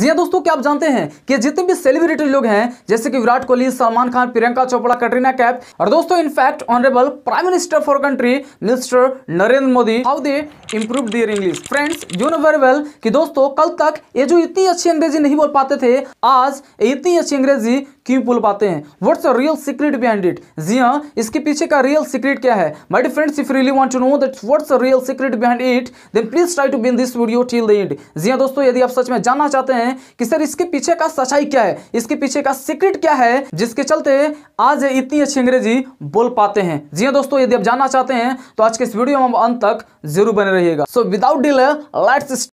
जी हाँ दोस्तों क्या आप जानते हैं कि जितने भी सेलिब्रिटी लोग हैं जैसे कि विराट कोहली सलमान खान प्रियंका चोपड़ा कटरीना कैप और दोस्तों in fact honourable prime minister for country minister Narendra Modi how they improve their English friends you know very well कि दोस्तों कल तक ये जो इतनी अच्छी अंग्रेजी नहीं बोल पाते थे आज इतनी अच्छी अंग्रेजी क्यों बोल पाते हैं what's a real secret behind it जी हाँ इसके पीछे का रियल सीक्रेट क्या है my friends if really want to know that what's a real secret behind it then please try to be in this video till the end जी हाँ दोस्तों यदि आप सच में जानना चाहते हैं कि सर इसके पीछे का सच्चाई क्या है इसके पीछे का सीक्रेट क्या है जिसके चलते आज इतनी अच्छी अंग्रेजी बोल पाते हैं जी हाँ दोस्तों यदि आप जानना चाहते हैं तो आज के इस वीडियो में अंत तक जरूर बने रहिएगा सो विदाउट डिले लेट्स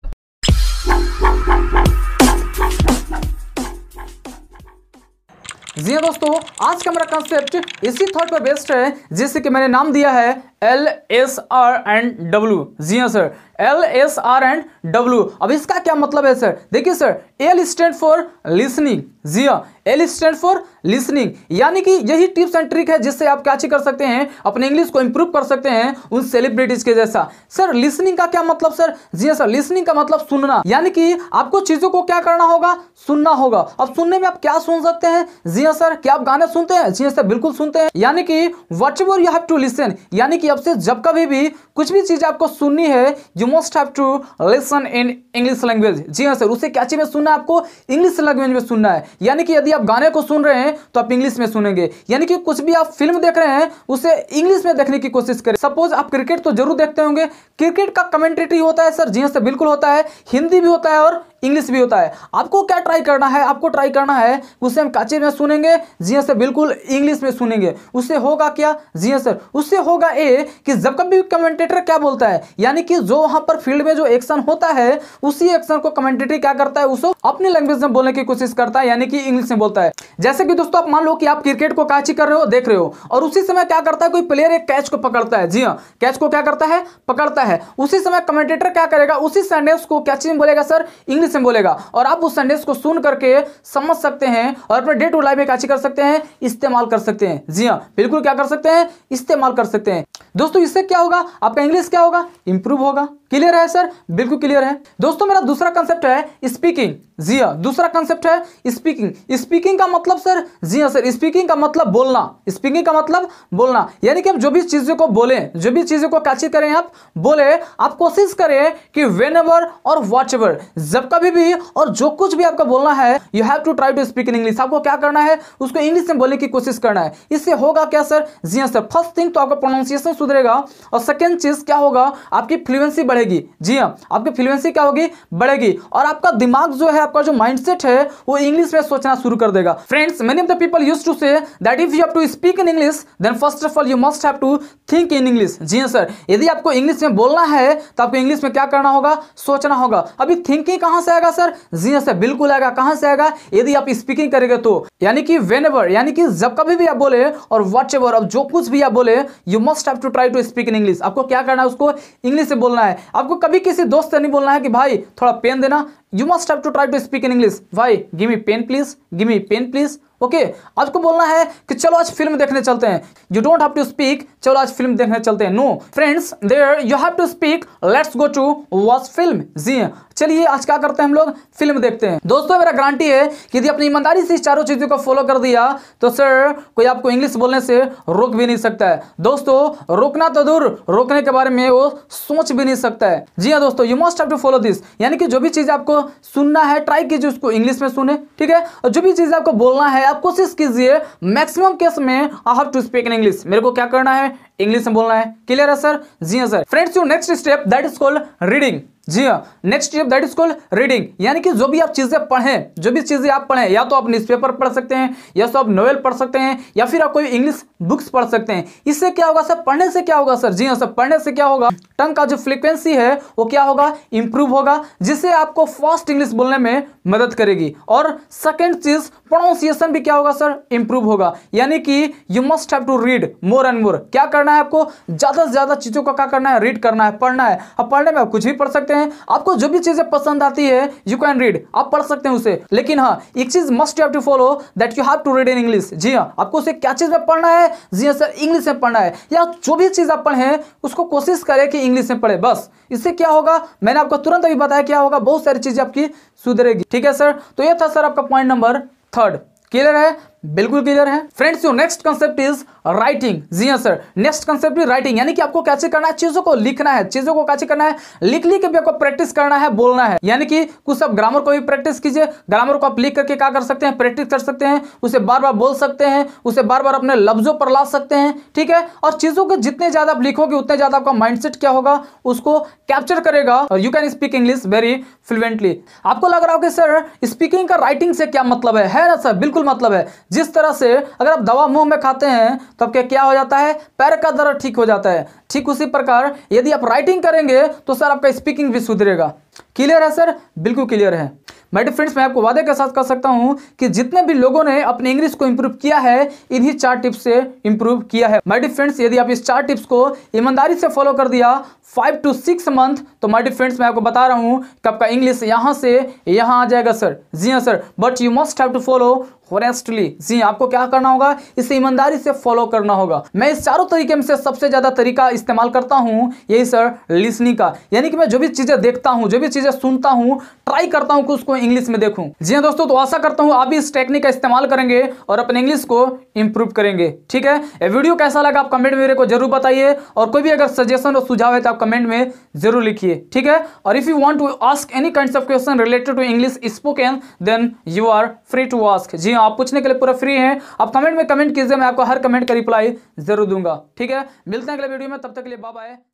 जी दोस्तों आज का मेरा कंसेप्ट इसी थॉट पर बेस्ड है जिसे कि मैंने नाम दिया है L S R and W जी हाँ sir L S R and W अब इसका क्या मतलब है सर देखिए sir L stand for listening जी हाँ एल स्टैंड फॉर लिसनिंग यानी कि यही टिप्स एंड ट्रिक है जिससे आप क्या कर सकते हैं अपने इंग्लिश को इंप्रूव कर सकते हैं उन सेलिब्रिटीज के जैसा सर लिसनिंग का क्या मतलब सर जी हाँ सर लिसनिंग का मतलब सुनना यानी कि आपको चीजों को क्या करना होगा सुनना होगा अब सुनने में आप क्या सुन सकते हैं जी हाँ सर क्या आप गाने सुनते हैं जी हाँ सर बिल्कुल सुनते हैं यानी कि whatever you have to listen यानी कि अब से जब कभी भी कुछ भी चीज आपको सुननी है you must have to listen in English language जी हाँ सर उसे क्या में सुनना है आपको इंग्लिश लैंग्वेज में सुनना है यानी कि यदि आप गाने को सुन रहे हैं तो आप इंग्लिश में सुनेंगे यानी कि कुछ भी आप फिल्म देख रहे हैं उसे इंग्लिश में देखने की कोशिश करें सपोज आप क्रिकेट तो जरूर देखते होंगे क्रिकेट का कमेंट्रेटरी होता है सर जी हाँ सर बिल्कुल होता है हिंदी भी होता है और इंग्लिश भी होता है आपको क्या ट्राई करना है आपको ट्राई करना है उसे हम काचे में सुनेंगे जी सर हाँ बिल्कुल इंग्लिश में सुनेंगे उससे होगा क्या जी सर हाँ उससे होगा ए कि जब कभी कमेंटेटर क्या बोलता है यानी कि जो वहां पर फील्ड में जो एक्शन होता है उसी एक्शन को कमेंटेटर क्या करता है उसको अपनी लैंग्वेज में बोलने की कोशिश करता है यानी कि इंग्लिश में बोलता है जैसे कि दोस्तों आप मान लो कि आप क्रिकेट को काची कर रहे हो देख रहे हो और उसी समय क्या करता है कोई प्लेयर एक कैच को पकड़ता है जी हाँ कैच को क्या करता है पकड़ता है उसी समय कमेंटेटर क्या करेगा उसी सेंटेंस को क्या में बोलेगा सर इंग्लिश सेंटेंस में बोलेगा और आप उस संदेश को सुन करके समझ सकते हैं और अपने डे टू लाइफ में काची कर सकते हैं इस्तेमाल कर सकते हैं जी हाँ बिल्कुल क्या कर सकते हैं इस्तेमाल कर सकते हैं दोस्तों इससे क्या होगा आपका इंग्लिश क्या होगा इंप्रूव होगा क्लियर है सर बिल्कुल क्लियर है दोस्तों मेरा दूसरा कंसेप्ट है स्पीकिंग जी हाँ दूसरा कंसेप्ट है स्पीकिंग स्पीकिंग का मतलब सर जी हाँ सर स्पीकिंग का मतलब बोलना स्पीकिंग का मतलब बोलना यानी कि आप जो भी चीज़ों को बोले जो भी चीज़ों को कैचित करें आप बोले आप कोशिश करें कि वेन एवर और वॉच जब कभी भी और जो कुछ भी आपका बोलना है you have to try to speak in English आपको क्या करना है उसको इंग्लिश में बोलने की कोशिश करना है इससे होगा क्या सर जी हाँ सर फर्स्ट थिंग तो आपका प्रोनाउंसिएशन सुधरेगा और सेकेंड चीज़ क्या होगा आपकी फ्लुएंसी बढ़ेगी बढ़ेगी जी हाँ आपकी फ्लुएंसी क्या होगी बढ़ेगी और आपका दिमाग जो है आपका जो माइंडसेट है वो इंग्लिश में सोचना शुरू कर देगा friends many of the people use to say that if you have to speak in English then first of all you must have to think in English जी हाँ सर यदि आपको इंग्लिश में बोलना है तो आपको इंग्लिश में क्या करना होगा सोचना होगा अभी थिंकिंग कहाँ से आएगा सर जी हाँ सर बिल्कुल आएगा कहाँ से आएगा यदि आप स्पीकिंग करेंगे तो यानी कि वेन यानी कि जब कभी भी आप बोले और वॉट अब जो कुछ भी आप बोले you must have to try to speak in English आपको क्या करना है उसको इंग्लिश से बोलना है आपको कभी किसी दोस्त से नहीं बोलना है कि भाई थोड़ा पेन देना you must have to try to speak in English भाई give me pen please give me pen please okay आपको बोलना है कि चलो आज फिल्म देखने चलते हैं you don't have to speak चलो आज फिल्म देखने चलते हैं no friends there you have to speak let's go to watch film जी हाँ। चलिए आज क्या करते हैं हम लोग फिल्म देखते हैं दोस्तों मेरा गारंटी है कि यदि अपनी ईमानदारी से इस चारों चीज़ों को फॉलो कर दिया तो सर कोई आपको इंग्लिश बोलने से रोक भी नहीं सकता है दोस्तों रोकना तो दूर रोकने के बारे में वो सोच भी नहीं सकता है जी हाँ दोस्तों you must have to follow this यानी कि जो भी चीज़ आपको सुनना है ट्राई कीजिए उसको इंग्लिश में सुने ठीक है और जो भी चीज़ आपको बोलना है आप कोशिश कीजिए मैक्सिमम केस में I have to speak in English मेरे को क्या करना है इंग्लिश में बोलना है क्लियर है सर जी हाँ sir friends you next step that is called reading जी हाँ next step that is called reading यानी कि जो भी आप चीज़ें पढ़ें जो भी चीज़ें आप पढ़ें या तो आप न्यूज़पेपर पढ़ सकते हैं या तो आप नोवेल पढ़ सकते हैं या फिर आप कोई इंग्लिश बुक्स पढ़ सकते हैं इससे क्या होगा सर पढ़ने से क्या होगा सर जी हाँ सर पढ़ने से क्या होगा टंग का जो फ्रिक्वेंसी है वो क्या होगा इंप्रूव होगा जिससे आपको फास्ट इंग्लिश बोलने में मदद करेगी और सेकेंड चीज़ प्रोनाउंसिएशन भी क्या होगा सर इंप्रूव होगा यानी कि you must have to read more and more क्या करना करना है आपको ज़्यादा से ज़्यादा चीज़ों का क्या करना है रीड करना है पढ़ना है अब पढ़ने में आप कुछ भी पढ़ सकते हैं आपको जो भी चीज़ें पसंद आती है यू कैन रीड आप पढ़ सकते हैं उसे लेकिन हाँ एक चीज़ must you to follow that you have to read in English जी हाँ आपको उसे क्या चीज़ में पढ़ना है जी हाँ सर इंग्लिश में पढ़ना है या जो भी चीज़ आप पढ़े उसको कोशिश करें कि इंग्लिश में पढ़े बस इससे क्या होगा मैंने आपको तुरंत अभी बताया क्या होगा बहुत सारी चीज़ें आपकी सुधरेगी ठीक है सर तो यह था सर आपका पॉइंट नंबर थर्ड क्लियर है बिल्कुल क्लियर है friends your next concept is writing जी हाँ sir next concept is writing यानी कि आपको कैसे करना है चीजों को लिखना है चीजों को कैसे करना है लिख लिख के भी आपको प्रैक्टिस करना है बोलना है यानी कि कुछ आप ग्रामर को भी प्रैक्टिस कीजिए ग्रामर को आप लिख करके क्या कर सकते हैं प्रैक्टिस कर सकते हैं उसे बार बार बोल सकते हैं उसे बार बार अपने लफ्जों पर ला सकते हैं ठीक है और चीजों को जितने ज्यादा आप लिखोगे उतने ज्यादा आपका माइंड क्या होगा उसको कैप्चर करेगा और you can speak English very fluently आपको लग रहा होगा सर स्पीकिंग का राइटिंग से क्या मतलब है ना सर बिल्कुल मतलब है जिस तरह से अगर आप दवा मुंह में खाते हैं तो आपके क्या हो जाता है पैर का दर्द ठीक हो जाता है ठीक उसी प्रकार यदि आप राइटिंग करेंगे तो सर आपका स्पीकिंग भी सुधरेगा क्लियर है सर बिल्कुल क्लियर है मेरे फ्रेंड्स मैं आपको वादे के साथ कह सकता हूं कि जितने भी लोगों ने अपने इंग्लिश को इंप्रूव किया है इन्हीं चार टिप्स से इंप्रूव किया है माइडी फ्रेंड्स यदि आप इस चार टिप्स को ईमानदारी से फॉलो कर दिया फाइव टू सिक्स मंथ तो माइडी फ्रेंड्स मैं आपको बता रहा हूं कि आपका इंग्लिश यहां से यहां आ जाएगा सर जी हाँ sir but you must have to follow firstly जी आपको क्या करना होगा इसे ईमानदारी से फॉलो करना होगा मैं इस चारों तरीके में से सबसे ज़्यादा तरीका इस्तेमाल करता हूँ यही सर लिसनिंग का यानी कि मैं जो भी चीज़ें देखता हूँ जो भी चीज़ें सुनता हूँ ट्राई करता हूँ कि उसको इंग्लिश में देखूँ जी हाँ दोस्तों तो आशा करता हूँ आप भी इस टेक्निक का इस्तेमाल करेंगे और अपने इंग्लिश को इम्प्रूव करेंगे ठीक है वीडियो कैसा लगा आप कमेंट में मेरे को जरूर बताइए और कोई भी अगर सजेशन और सुझाव है तो आप कमेंट में जरूर लिखिए ठीक है और if you want to ask any kind of question related to English spoken then you are free to ask जी हाँ आप पूछने के लिए पूरा फ्री हैं आप कमेंट में कमेंट कीजिए मैं आपको हर कमेंट का रिप्लाई जरूर दूंगा ठीक है मिलते हैं अगले वीडियो में तब तक के लिए बाय